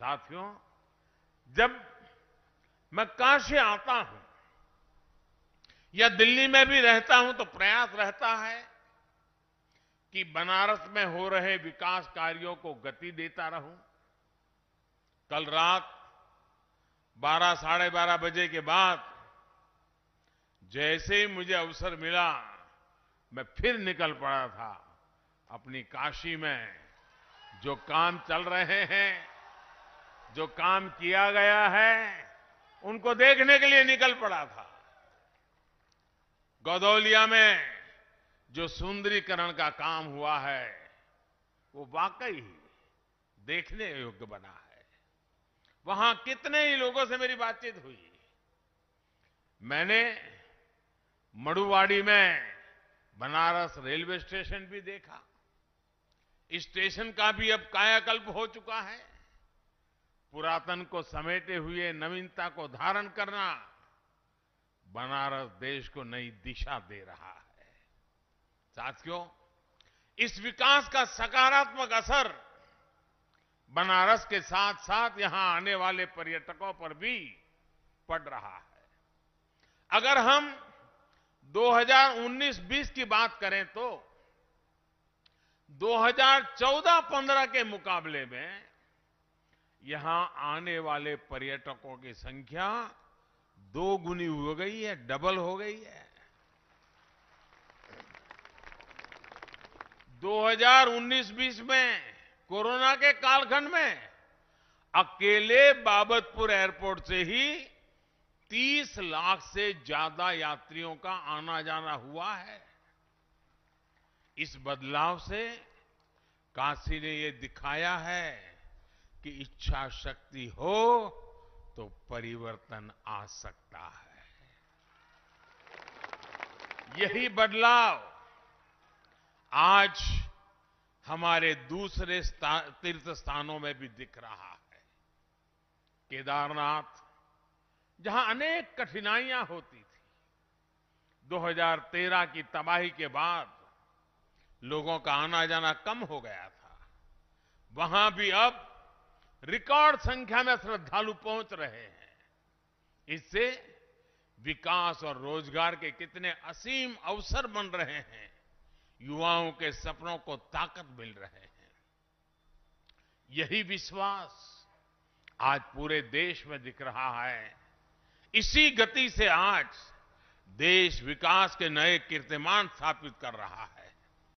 साथियों जब मैं काशी आता हूं या दिल्ली में भी रहता हूं तो प्रयास रहता है कि बनारस में हो रहे विकास कार्यों को गति देता रहूं कल रात बारह साढ़े बारह बजे के बाद जैसे ही मुझे अवसर मिला मैं फिर निकल पड़ा था अपनी काशी में जो काम चल रहे हैं जो काम किया गया है उनको देखने के लिए निकल पड़ा था गदौलिया में जो सुंदरीकरण का काम हुआ है वो वाकई देखने योग्य बना है वहां कितने ही लोगों से मेरी बातचीत हुई मैंने मड़ुवाड़ी में बनारस रेलवे स्टेशन भी देखा स्टेशन का भी अब कायाकल्प हो चुका है पुरातन को समेटे हुए नवीनता को धारण करना बनारस देश को नई दिशा दे रहा है साथियों इस विकास का सकारात्मक असर बनारस के साथ साथ यहां आने वाले पर्यटकों पर भी पड़ रहा है अगर हम 2019-20 की बात करें तो 2014-15 के मुकाबले में यहां आने वाले पर्यटकों की संख्या दो गुनी हो गई है डबल हो गई है 2019-20 में कोरोना के कालखंड में अकेले बाबतपुर एयरपोर्ट से ही 30 लाख से ज्यादा यात्रियों का आना जाना हुआ है इस बदलाव से काशी ने ये दिखाया है की इच्छा शक्ति हो तो परिवर्तन आ सकता है यही बदलाव आज हमारे दूसरे तीर्थ स्थानों में भी दिख रहा है केदारनाथ जहां अनेक कठिनाइयां होती थी 2013 की तबाही के बाद लोगों का आना जाना कम हो गया था वहां भी अब रिकॉर्ड संख्या में श्रद्धालु पहुंच रहे हैं इससे विकास और रोजगार के कितने असीम अवसर बन रहे हैं युवाओं के सपनों को ताकत मिल रहे हैं यही विश्वास आज पूरे देश में दिख रहा है इसी गति से आज देश विकास के नए कीर्तिमान स्थापित कर रहा है